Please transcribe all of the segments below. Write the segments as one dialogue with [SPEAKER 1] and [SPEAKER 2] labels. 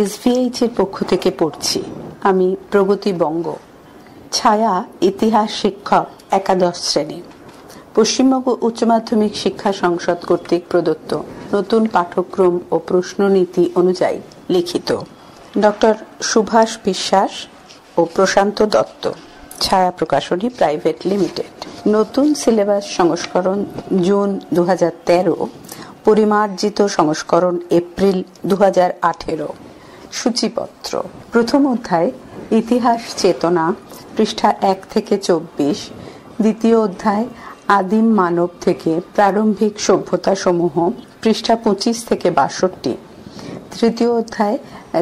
[SPEAKER 1] এসভিএইচ এর পক্ষ থেকে পড়ছি আমি প্রগতি বঙ্গ ছায়া ইতিহাস শিক্ষক একাদশ শ্রেণী পশ্চিমবঙ্গ উচ্চ মাধ্যমিক শিক্ষা সংসদ কর্তৃক প্রদত্ত নতুন পাঠ্যক্রম ও প্রশ্ননীতি অনুযায়ী লিখিত ডক্টর সুভাষ বিশ্বাস ও প্রশান্ত দত্ত ছায়া প্রকাশনী প্রাইভেট লিমিটেড নতুন সিলেবাস সংস্করণ জুন দু পরিমার্জিত সংস্করণ এপ্রিল দু হাজার আঠেরো সূচিপত্র প্রথম অধ্যায় ইতিহাস চেতনা পৃষ্ঠা এক থেকে চব্বিশ দ্বিতীয় অধ্যায় আদিম মানব থেকে প্রারম্ভিক সভ্যতা সমূহ পৃষ্ঠা পঁচিশ থেকে বাষট্টি তৃতীয় অধ্যায়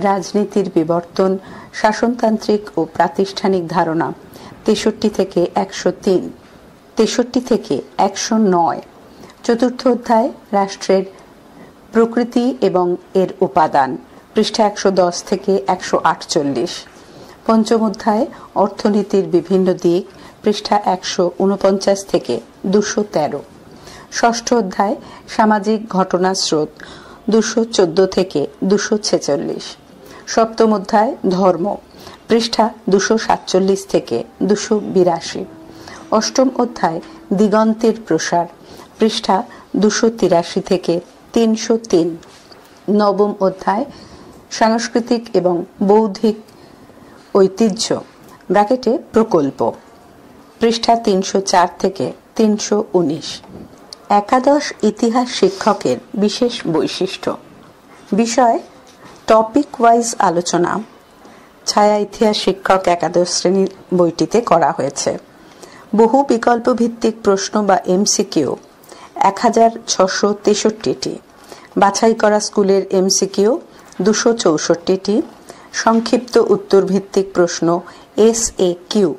[SPEAKER 1] রাজনীতির বিবর্তন শাসনতান্ত্রিক ও প্রাতিষ্ঠানিক ধারণা তেষট্টি থেকে একশো তিন তেষট্টি থেকে একশো নয় চতুর্থ অধ্যায় রাষ্ট্রের প্রকৃতি এবং এর উপাদান পৃষ্ঠা একশো দশ থেকে একশো আটচল্লিশ পঞ্চম অধ্যায় অর্থনীতির বিভিন্ন দিক পৃষ্ঠা একশো উনপঞ্চাশ থেকে দুশো তেরো ষষ্ঠ অধ্যায় সামাজিক ঘটনার স্রোত দুশো চোদ্দ থেকে দুশো ছেচল্লিশ সপ্তম অধ্যায় ধর্ম পৃষ্ঠা দুশো সাতচল্লিশ থেকে দুশো বিরাশি অষ্টম অধ্যায় দিগন্তের প্রসার পৃষ্ঠা দুশো তিরাশি থেকে তিনশো তিন নবম অধ্যায় সাংস্কৃতিক এবং বৌদ্ধিক ঐতিহ্য ব্র্যাকেটে প্রকল্প পৃষ্ঠা তিনশো চার থেকে তিনশো উনিশ একাদশ ইতিহাস শিক্ষকের বিশেষ বৈশিষ্ট্য বিষয় টপিক ওয়াইজ আলোচনা ছায়া ইতিহাস শিক্ষক একাদশ শ্রেণীর বইটিতে করা হয়েছে বহু বিকল্প ভিত্তিক প্রশ্ন বা এমসিকিউ এক হাজার ছশো তেষট্টিটি বাছাই করা স্কুলের এমসিকিউ দুশো চৌষট্টিটি সংক্ষিপ্ত উত্তরভিত্তিক প্রশ্ন এস এ কিউ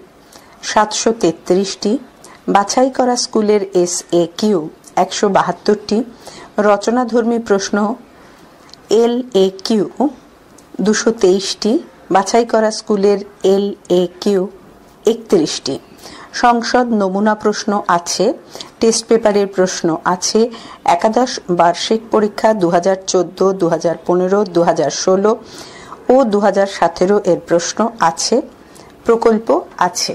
[SPEAKER 1] সাতশো তেত্রিশটি বাছাই করা স্কুলের এস এ কিউ একশো বাহাত্তরটি রচনাধর্মী প্রশ্ন এল এ কিউ দুশো তেইশটি বাছাই করা স্কুলের এল এ কিউ একত্রিশটি সংসদ নমুনা প্রশ্ন আছে টেস্ট পেপারের প্রশ্ন আছে একাদশ বার্ষিক পরীক্ষা দু হাজার চোদ্দো দু হাজার পনেরো দু হাজার ষোলো ও দু হাজার সতেরো এর প্রশ্ন আছে প্রকল্প আছে